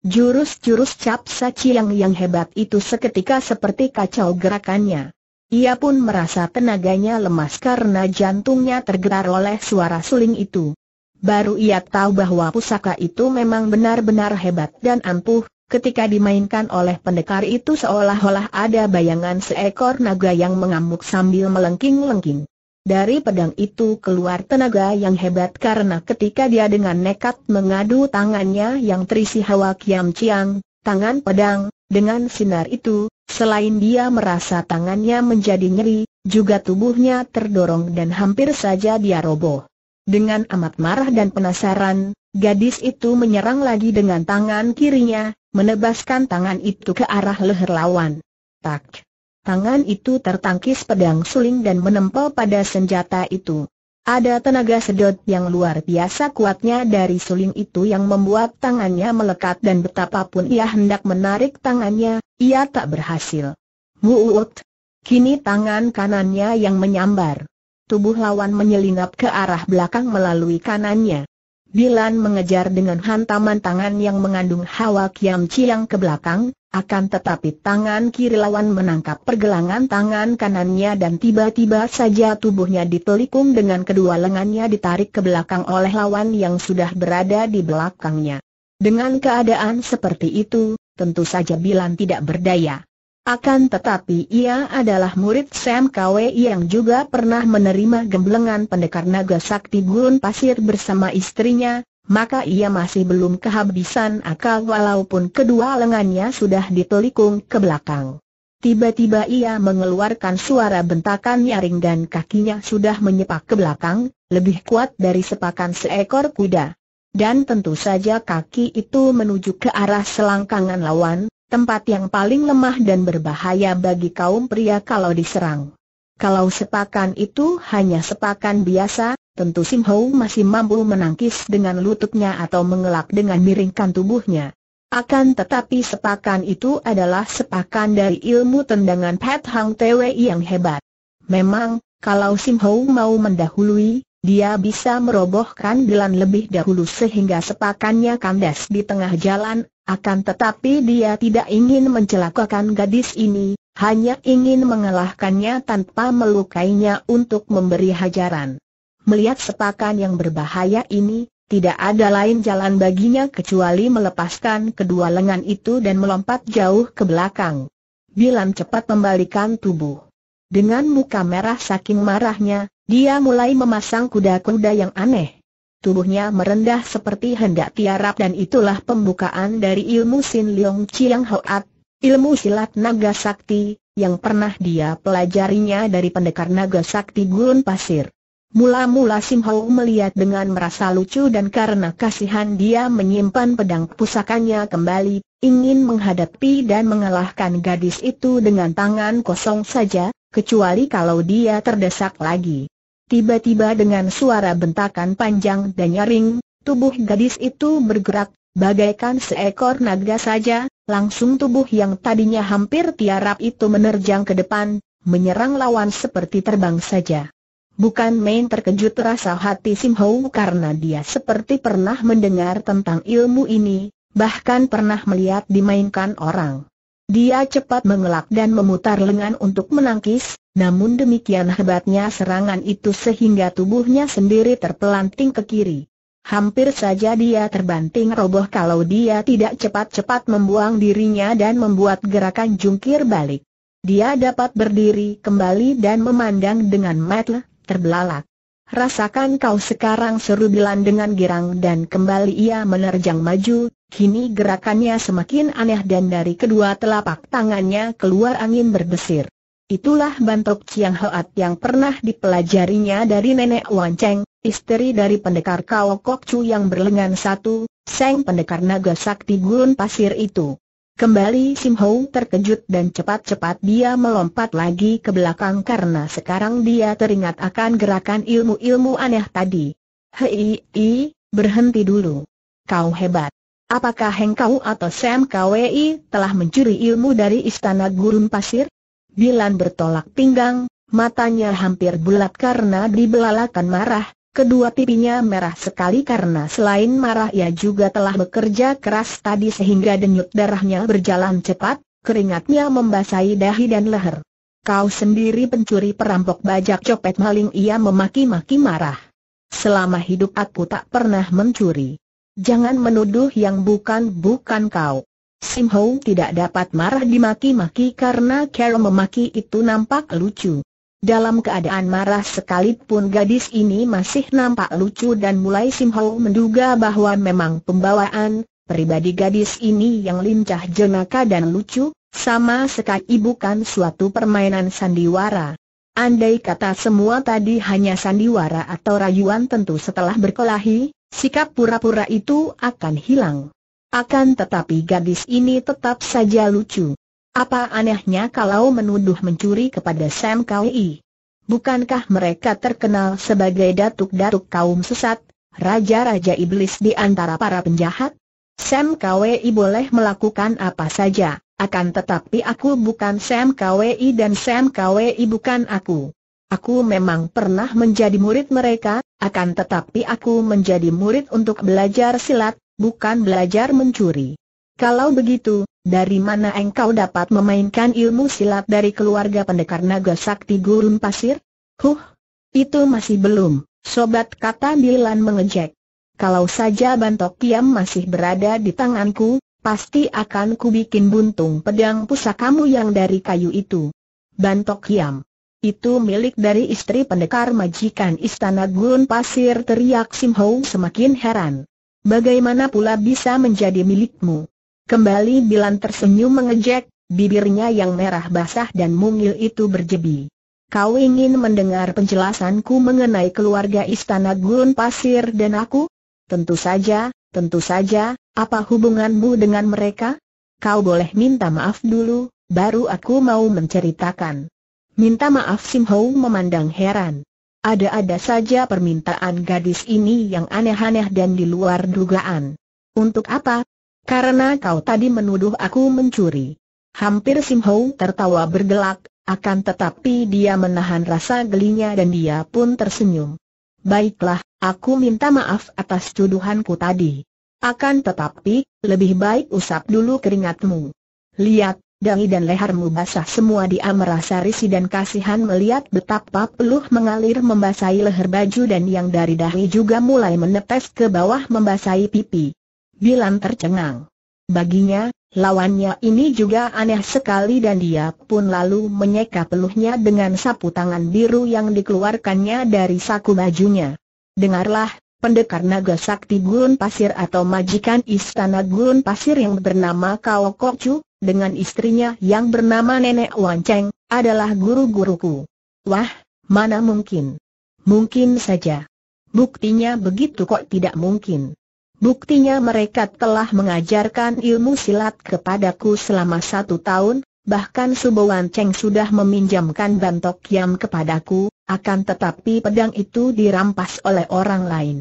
Jurus-jurus cap saciang yang hebat itu seketika seperti kacau gerakannya. Ia pun merasa tenaganya lemas karena jantungnya tergerak oleh suara suling itu. Baru ia tahu bahwa pusaka itu memang benar-benar hebat dan ampuh, ketika dimainkan oleh pendekar itu seolah-olah ada bayangan seekor naga yang mengamuk sambil melengking-lengking. Dari pedang itu keluar tenaga yang hebat karena ketika dia dengan nekat mengadu tangannya yang terisi hawa kiam ciang, tangan pedang, dengan sinar itu, selain dia merasa tangannya menjadi nyeri, juga tubuhnya terdorong dan hampir saja dia roboh. Dengan amat marah dan penasaran, gadis itu menyerang lagi dengan tangan kirinya, menebaskan tangan itu ke arah leher lawan. Tak. Tangan itu tertangkis pedang suling dan menempel pada senjata itu. Ada tenaga sedot yang luar biasa kuatnya dari suling itu yang membuat tangannya melekat dan betapapun ia hendak menarik tangannya, ia tak berhasil. Muut. Kini tangan kanannya yang menyambar. Tubuh lawan menyelinap ke arah belakang melalui kanannya. Bilan mengejar dengan hantaman tangan yang mengandung hawa kiam ciang ke belakang, akan tetapi tangan kiri lawan menangkap pergelangan tangan kanannya dan tiba-tiba saja tubuhnya ditelikung dengan kedua lengannya ditarik ke belakang oleh lawan yang sudah berada di belakangnya. Dengan keadaan seperti itu, tentu saja Bilan tidak berdaya. Akan tetapi ia adalah murid Sam Kwe yang juga pernah menerima gemblengan pendekar naga sakti gurun pasir bersama istrinya, maka ia masih belum kehabisan akal walaupun kedua lengannya sudah ditelikung ke belakang. Tiba-tiba ia mengeluarkan suara bentakan nyaring dan kakinya sudah menyepak ke belakang, lebih kuat dari sepakan seekor kuda. Dan tentu saja kaki itu menuju ke arah selangkangan lawan, tempat yang paling lemah dan berbahaya bagi kaum pria kalau diserang. Kalau sepakan itu hanya sepakan biasa, Tentu Sim Hou masih mampu menangkis dengan lututnya atau mengelak dengan miringkan tubuhnya. Akan tetapi sepakan itu adalah sepakan dari ilmu tendangan Pat Hang Twe yang hebat. Memang, kalau Sim Hou mau mendahului, dia bisa merobohkan gelan lebih dahulu sehingga sepakannya kandas di tengah jalan, akan tetapi dia tidak ingin mencelakakan gadis ini, hanya ingin mengalahkannya tanpa melukainya untuk memberi hajaran. Melihat sepakan yang berbahaya ini, tidak ada lain jalan baginya kecuali melepaskan kedua lengan itu dan melompat jauh ke belakang. Bilam cepat membalikan tubuh. Dengan muka merah saking marahnya, dia mulai memasang kuda-kuda yang aneh. Tubuhnya merendah seperti hendak tiarap dan itulah pembukaan dari ilmu Sin Leong Chiang Hoat, ilmu silat naga sakti, yang pernah dia pelajarinya dari pendekar naga sakti gurun pasir. Mula-mula Simhau melihat dengan merasa lucu dan karena kasihan dia menyimpan pedang pusakanya kembali, ingin menghadapi dan mengalahkan gadis itu dengan tangan kosong saja, kecuali kalau dia terdesak lagi. Tiba-tiba dengan suara bentakan panjang dan nyaring, tubuh gadis itu bergerak, bagaikan seekor naga saja, langsung tubuh yang tadinya hampir tiarap itu menerjang ke depan, menyerang lawan seperti terbang saja. Bukan main terkejut rasa hati Sim karena dia seperti pernah mendengar tentang ilmu ini, bahkan pernah melihat dimainkan orang. Dia cepat mengelak dan memutar lengan untuk menangkis, namun demikian hebatnya serangan itu sehingga tubuhnya sendiri terpelanting ke kiri. Hampir saja dia terbanting roboh kalau dia tidak cepat-cepat membuang dirinya dan membuat gerakan jungkir balik. Dia dapat berdiri kembali dan memandang dengan matlah terbelalak. Rasakan kau sekarang seru Bilan dengan girang dan kembali ia menerjang maju, kini gerakannya semakin aneh dan dari kedua telapak tangannya keluar angin berdesir. Itulah bantok Chiang Hoat yang pernah dipelajarinya dari nenek Wan Cheng, istri dari pendekar kau Kok Chu yang berlengan satu, Seng pendekar naga sakti gurun pasir itu. Kembali Sim Ho terkejut dan cepat-cepat dia melompat lagi ke belakang karena sekarang dia teringat akan gerakan ilmu-ilmu aneh tadi. Hei, i, berhenti dulu. Kau hebat. Apakah Hengkau atau Sam Kwei telah mencuri ilmu dari Istana Gurun Pasir? Bilan bertolak pinggang, matanya hampir bulat karena dibelalakan marah, Kedua pipinya merah sekali karena selain marah ia juga telah bekerja keras tadi sehingga denyut darahnya berjalan cepat, keringatnya membasahi dahi dan leher. Kau sendiri pencuri perampok bajak copet maling ia memaki-maki marah. Selama hidup aku tak pernah mencuri. Jangan menuduh yang bukan-bukan kau. Sim Ho tidak dapat marah dimaki-maki karena Carol memaki itu nampak lucu. Dalam keadaan marah sekalipun gadis ini masih nampak lucu dan mulai Simho menduga bahwa memang pembawaan, pribadi gadis ini yang lincah jenaka dan lucu, sama sekali bukan suatu permainan sandiwara. Andai kata semua tadi hanya sandiwara atau rayuan tentu setelah berkelahi, sikap pura-pura itu akan hilang. Akan tetapi gadis ini tetap saja lucu. Apa anehnya kalau menuduh mencuri kepada Sam Kwi? Bukankah mereka terkenal sebagai datuk-datuk kaum sesat, raja-raja iblis di antara para penjahat? Sam Kwi boleh melakukan apa saja, akan tetapi aku bukan Sam Kwi dan Sam Kwi bukan aku. Aku memang pernah menjadi murid mereka, akan tetapi aku menjadi murid untuk belajar silat, bukan belajar mencuri. Kalau begitu, dari mana engkau dapat memainkan ilmu silat dari keluarga pendekar naga sakti gurun pasir? Huh, itu masih belum, sobat kata Bilan mengejek. Kalau saja bantok kiam masih berada di tanganku, pasti akan kubikin buntung pedang pusakamu yang dari kayu itu. Bantok kiam. Itu milik dari istri pendekar majikan istana gurun pasir teriak Sim Ho semakin heran. Bagaimana pula bisa menjadi milikmu? Kembali Bilan tersenyum mengejek, bibirnya yang merah basah dan mungil itu berjebi. Kau ingin mendengar penjelasanku mengenai keluarga Istana Gurun Pasir dan aku? Tentu saja, tentu saja, apa hubunganmu dengan mereka? Kau boleh minta maaf dulu, baru aku mau menceritakan. Minta maaf Sim Hou memandang heran. Ada-ada saja permintaan gadis ini yang aneh-aneh dan di luar dugaan. Untuk apa, karena kau tadi menuduh aku mencuri. Hampir Sim Ho tertawa bergelak, akan tetapi dia menahan rasa gelinya dan dia pun tersenyum. Baiklah, aku minta maaf atas tuduhanku tadi. Akan tetapi, lebih baik usap dulu keringatmu. Lihat, Dahi dan lehermu basah semua dia merasa risih dan kasihan melihat betapa peluh mengalir membasahi leher baju dan yang dari dahi juga mulai menetes ke bawah membasahi pipi. Bilan tercengang. Baginya, lawannya ini juga aneh sekali dan dia pun lalu menyeka peluhnya dengan sapu tangan biru yang dikeluarkannya dari saku bajunya. Dengarlah, pendekar naga sakti gurun pasir atau majikan istana gurun pasir yang bernama Kao Kocu, dengan istrinya yang bernama Nenek Wan Wanceng, adalah guru-guruku. Wah, mana mungkin? Mungkin saja. Buktinya begitu kok tidak mungkin. Buktinya mereka telah mengajarkan ilmu silat kepadaku selama satu tahun, bahkan Subowan Cheng sudah meminjamkan bantok yam kepadaku, akan tetapi pedang itu dirampas oleh orang lain.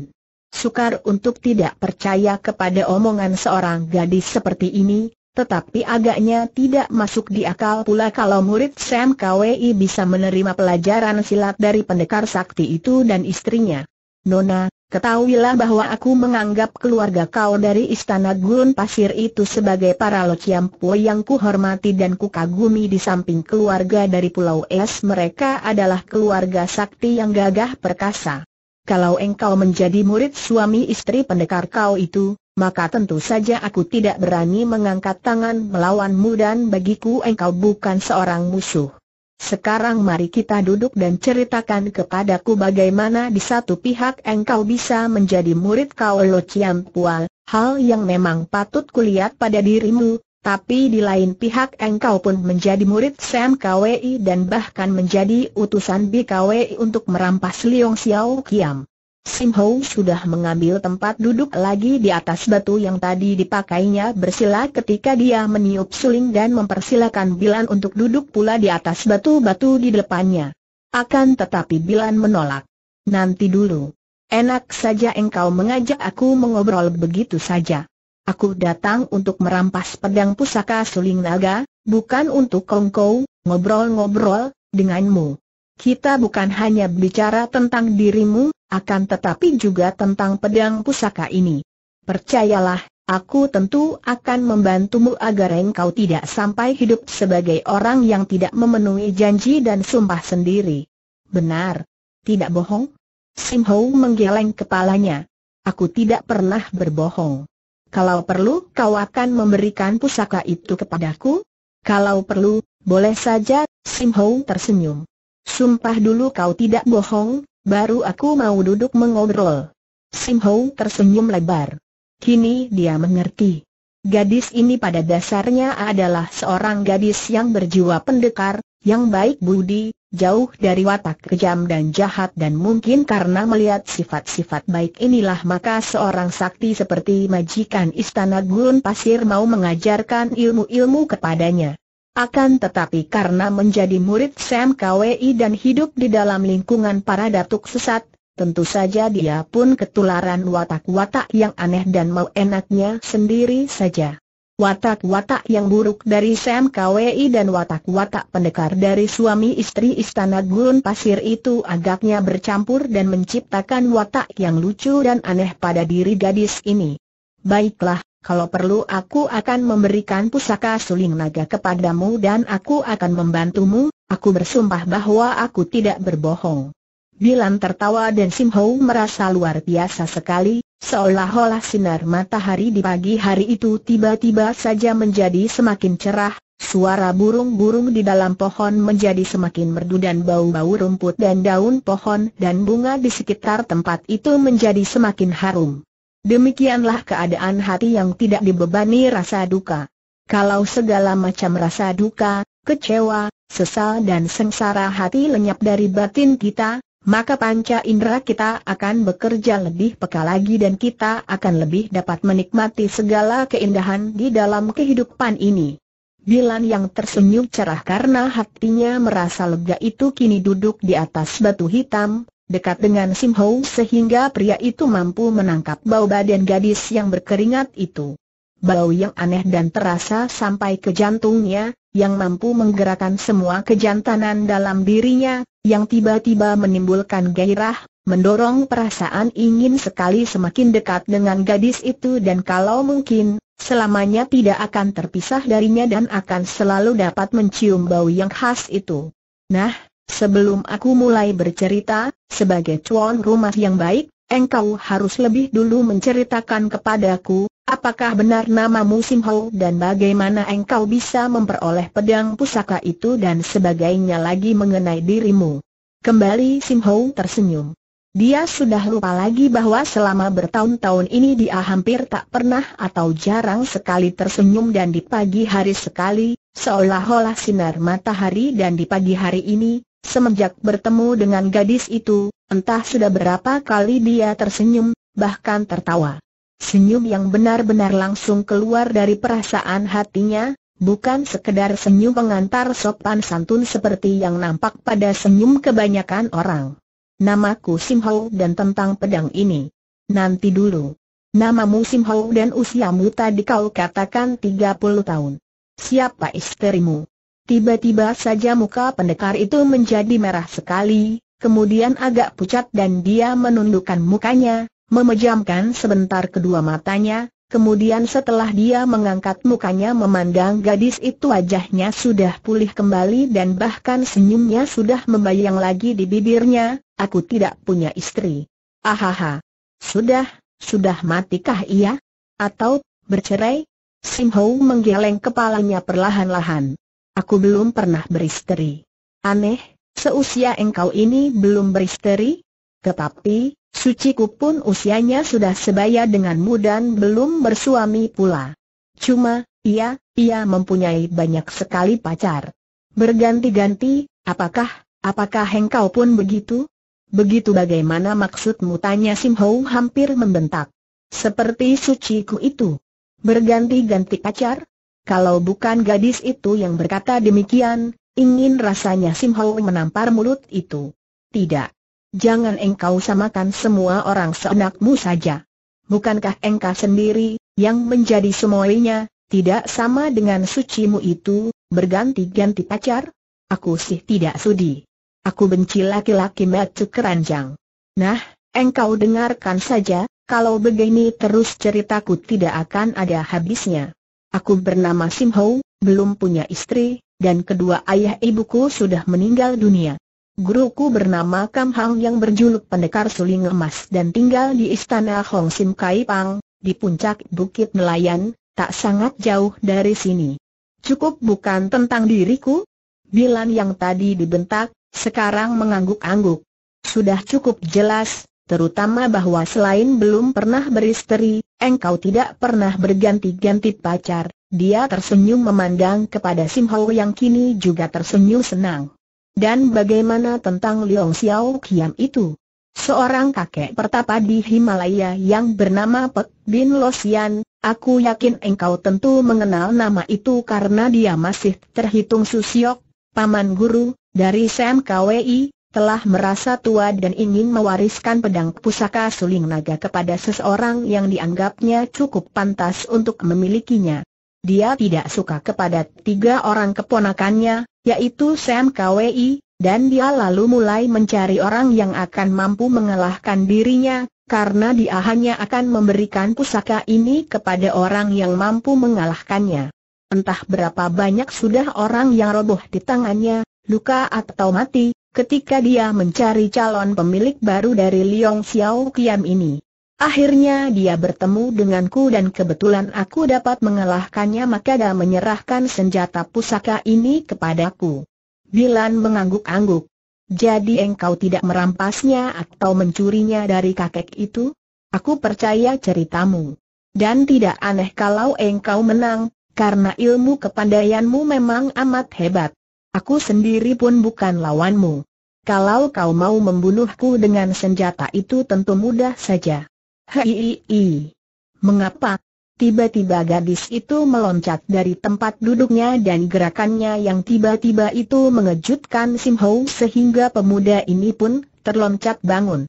Sukar untuk tidak percaya kepada omongan seorang gadis seperti ini, tetapi agaknya tidak masuk di akal pula kalau murid Sam KWI bisa menerima pelajaran silat dari pendekar sakti itu dan istrinya. Nona, Ketahuilah bahwa aku menganggap keluarga kau dari istana gurun pasir itu sebagai para lociampu yang kuhormati dan kukagumi di samping keluarga dari Pulau Es mereka adalah keluarga sakti yang gagah perkasa. Kalau engkau menjadi murid suami istri pendekar kau itu, maka tentu saja aku tidak berani mengangkat tangan melawanmu dan bagiku engkau bukan seorang musuh. Sekarang mari kita duduk dan ceritakan kepadaku bagaimana di satu pihak engkau bisa menjadi murid Kau Lo Chiam Pual, hal yang memang patut kulihat pada dirimu, tapi di lain pihak engkau pun menjadi murid Sam KWI dan bahkan menjadi utusan BKWI untuk merampas Liong Xiao Kiam. Sim Ho sudah mengambil tempat duduk lagi di atas batu yang tadi dipakainya bersila ketika dia meniup suling dan mempersilakan Bilan untuk duduk pula di atas batu-batu di depannya. Akan tetapi Bilan menolak. Nanti dulu. Enak saja engkau mengajak aku mengobrol begitu saja. Aku datang untuk merampas pedang pusaka suling naga, bukan untuk kongkow, ngobrol-ngobrol, denganmu. Kita bukan hanya bicara tentang dirimu, akan tetapi juga tentang pedang pusaka ini. Percayalah, aku tentu akan membantumu agar engkau tidak sampai hidup sebagai orang yang tidak memenuhi janji dan sumpah sendiri. Benar. Tidak bohong? Sim Ho menggeleng kepalanya. Aku tidak pernah berbohong. Kalau perlu, kau akan memberikan pusaka itu kepadaku? Kalau perlu, boleh saja, Sim Ho tersenyum. Sumpah dulu kau tidak bohong, Baru aku mau duduk mengobrol. Sim Ho tersenyum lebar. Kini dia mengerti. Gadis ini pada dasarnya adalah seorang gadis yang berjiwa pendekar, yang baik budi, jauh dari watak kejam dan jahat dan mungkin karena melihat sifat-sifat baik inilah maka seorang sakti seperti majikan istana gurun pasir mau mengajarkan ilmu-ilmu kepadanya. Akan tetapi karena menjadi murid Sam KWI dan hidup di dalam lingkungan para datuk sesat, tentu saja dia pun ketularan watak-watak yang aneh dan mau enaknya sendiri saja. Watak-watak yang buruk dari Sam KWI dan watak-watak pendekar dari suami istri Istana Gurun Pasir itu agaknya bercampur dan menciptakan watak yang lucu dan aneh pada diri gadis ini. Baiklah, kalau perlu aku akan memberikan pusaka suling naga kepadamu dan aku akan membantumu, aku bersumpah bahwa aku tidak berbohong. Bilan tertawa dan Sim merasa luar biasa sekali, seolah-olah sinar matahari di pagi hari itu tiba-tiba saja menjadi semakin cerah, suara burung-burung di dalam pohon menjadi semakin merdu dan bau-bau rumput dan daun pohon dan bunga di sekitar tempat itu menjadi semakin harum. Demikianlah keadaan hati yang tidak dibebani rasa duka. Kalau segala macam rasa duka, kecewa, sesal dan sengsara hati lenyap dari batin kita, maka panca indera kita akan bekerja lebih peka lagi dan kita akan lebih dapat menikmati segala keindahan di dalam kehidupan ini. Bilan yang tersenyum cerah karena hatinya merasa lega itu kini duduk di atas batu hitam, dekat dengan Sim Ho sehingga pria itu mampu menangkap bau badan gadis yang berkeringat itu. Bau yang aneh dan terasa sampai ke jantungnya, yang mampu menggerakkan semua kejantanan dalam dirinya, yang tiba-tiba menimbulkan gairah, mendorong perasaan ingin sekali semakin dekat dengan gadis itu dan kalau mungkin, selamanya tidak akan terpisah darinya dan akan selalu dapat mencium bau yang khas itu. Nah, Sebelum aku mulai bercerita, sebagai cuan rumah yang baik, engkau harus lebih dulu menceritakan kepadaku, apakah benar nama namamu Simho dan bagaimana engkau bisa memperoleh pedang pusaka itu dan sebagainya lagi mengenai dirimu. Kembali Simho tersenyum. Dia sudah lupa lagi bahwa selama bertahun-tahun ini dia hampir tak pernah atau jarang sekali tersenyum dan di pagi hari sekali, seolah-olah sinar matahari dan di pagi hari ini, Semenjak bertemu dengan gadis itu, entah sudah berapa kali dia tersenyum, bahkan tertawa. Senyum yang benar-benar langsung keluar dari perasaan hatinya, bukan sekedar senyum pengantar sopan santun seperti yang nampak pada senyum kebanyakan orang. Namaku Sim dan tentang pedang ini. Nanti dulu. Namamu Simho dan usiamu tadi kau katakan 30 tahun. Siapa istrimu? Tiba-tiba saja muka pendekar itu menjadi merah sekali, kemudian agak pucat dan dia menundukkan mukanya, memejamkan sebentar kedua matanya, kemudian setelah dia mengangkat mukanya memandang gadis itu wajahnya sudah pulih kembali dan bahkan senyumnya sudah membayang lagi di bibirnya, aku tidak punya istri. Ahaha. Sudah, sudah matikah ia? Atau, bercerai? Sim Ho menggeleng kepalanya perlahan-lahan. Aku belum pernah beristeri. Aneh, seusia engkau ini belum beristeri? Tetapi, suciku pun usianya sudah sebaya denganmu dan belum bersuami pula. Cuma, ia, ia mempunyai banyak sekali pacar. Berganti-ganti, apakah, apakah engkau pun begitu? Begitu bagaimana maksudmu tanya Sim Hou hampir membentak. Seperti suciku itu. Berganti-ganti pacar? Kalau bukan gadis itu yang berkata demikian, ingin rasanya Sim Hau menampar mulut itu. Tidak. Jangan engkau samakan semua orang seenakmu saja. Bukankah engkau sendiri, yang menjadi semuanya, tidak sama dengan sucimu itu, berganti-ganti pacar? Aku sih tidak sudi. Aku benci laki-laki metu keranjang. Nah, engkau dengarkan saja, kalau begini terus ceritaku tidak akan ada habisnya. Aku bernama Sim Ho, belum punya istri, dan kedua ayah ibuku sudah meninggal dunia. Guruku bernama Kam Hang yang berjuluk pendekar suling emas dan tinggal di istana Hong Sim Kai Pang, di puncak Bukit Nelayan, tak sangat jauh dari sini. Cukup bukan tentang diriku? Bilan yang tadi dibentak, sekarang mengangguk-angguk. Sudah cukup jelas, terutama bahwa selain belum pernah beristri, engkau tidak pernah berganti-ganti pacar. Dia tersenyum memandang kepada Sim Hau yang kini juga tersenyum senang. Dan bagaimana tentang Liong Xiao Kiam itu? Seorang kakek pertapa di Himalaya yang bernama Pek Bin Losian, aku yakin engkau tentu mengenal nama itu karena dia masih terhitung Susiok, paman guru, dari Sam KWI, telah merasa tua dan ingin mewariskan pedang pusaka suling naga kepada seseorang yang dianggapnya cukup pantas untuk memilikinya. Dia tidak suka kepada tiga orang keponakannya, yaitu Sam Kwi, dan dia lalu mulai mencari orang yang akan mampu mengalahkan dirinya, karena dia hanya akan memberikan pusaka ini kepada orang yang mampu mengalahkannya. Entah berapa banyak sudah orang yang roboh di tangannya, luka atau mati, ketika dia mencari calon pemilik baru dari Liong Xiao Kiam ini. Akhirnya dia bertemu denganku dan kebetulan aku dapat mengalahkannya maka dia menyerahkan senjata pusaka ini kepadaku. Bilan mengangguk-angguk. Jadi engkau tidak merampasnya atau mencurinya dari kakek itu? Aku percaya ceritamu. Dan tidak aneh kalau engkau menang, karena ilmu kepandaianmu memang amat hebat. Aku sendiri pun bukan lawanmu. Kalau kau mau membunuhku dengan senjata itu tentu mudah saja. Hei, mengapa? Tiba-tiba gadis itu meloncat dari tempat duduknya dan gerakannya yang tiba-tiba itu mengejutkan Sim Ho sehingga pemuda ini pun terloncat bangun.